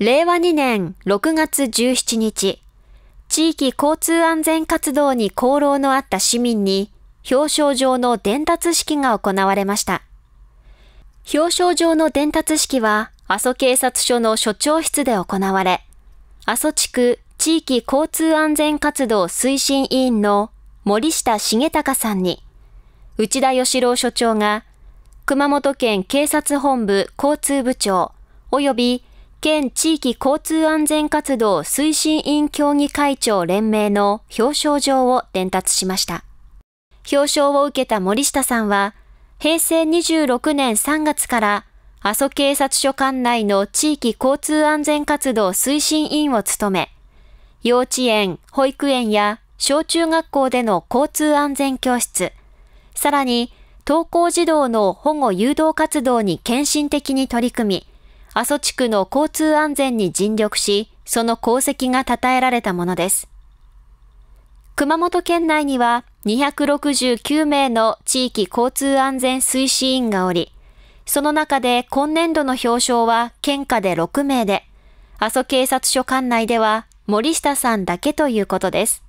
令和2年6月17日、地域交通安全活動に功労のあった市民に表彰状の伝達式が行われました。表彰状の伝達式は阿蘇警察署の署長室で行われ、阿蘇地区地域交通安全活動推進委員の森下茂隆さんに、内田義郎署長が熊本県警察本部交通部長及び県地域交通安全活動推進委員協議会長連盟の表彰状を伝達しました。表彰を受けた森下さんは、平成26年3月から阿蘇警察署管内の地域交通安全活動推進委員を務め、幼稚園、保育園や小中学校での交通安全教室、さらに登校児童の保護誘導活動に献身的に取り組み、阿蘇地区の交通安全に尽力し、その功績が称えられたものです。熊本県内には269名の地域交通安全推進員がおり、その中で今年度の表彰は県下で6名で、阿蘇警察署管内では森下さんだけということです。